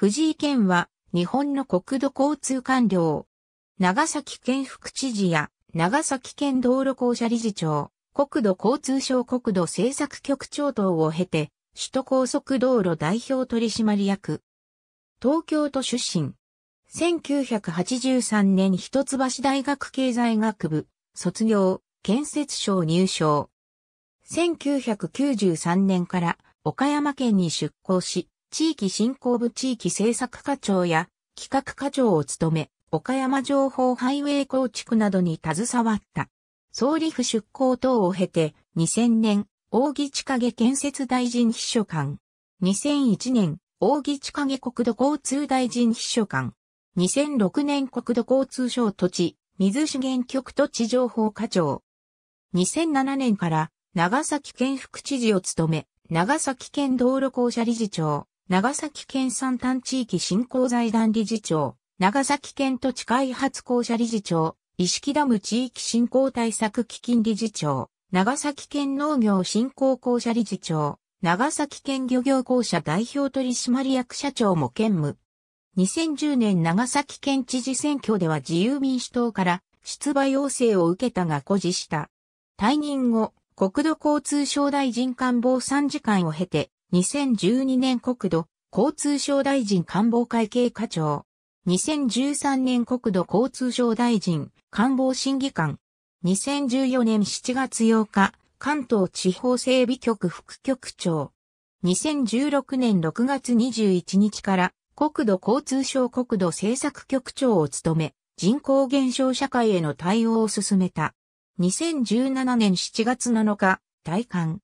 藤井健は日本の国土交通官僚。長崎県副知事や長崎県道路公社理事長、国土交通省国土政策局長等を経て、首都高速道路代表取締役。東京都出身。1983年一橋大学経済学部、卒業、建設省入省。1993年から岡山県に出向し、地域振興部地域政策課長や企画課長を務め、岡山情報ハイウェイ構築などに携わった。総理府出向等を経て、2000年、大木千景建設大臣秘書官。2001年、大木千景国土交通大臣秘書官。2006年国土交通省土地、水資源局土地情報課長。2007年から長崎県副知事を務め、長崎県道路公社理事長。長崎県産炭地域振興財団理事長、長崎県土地開発公社理事長、石木ダム地域振興対策基金理事長、長崎県農業振興公社理事長、長崎県漁業公社代表取締役社長も兼務。2010年長崎県知事選挙では自由民主党から出馬要請を受けたが誇示した。退任後、国土交通省大臣官房参事官を経て、2012年国土交通省大臣官房会計課長。2013年国土交通省大臣官房審議官。2014年7月8日、関東地方整備局副局長。2016年6月21日から国土交通省国土政策局長を務め、人口減少社会への対応を進めた。2017年7月7日、大官。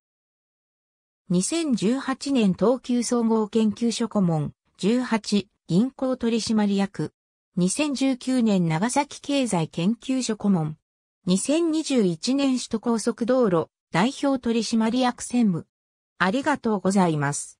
2018年東急総合研究所顧問、18、銀行取締役。2019年長崎経済研究所顧問。2021年首都高速道路代表取締役専務。ありがとうございます。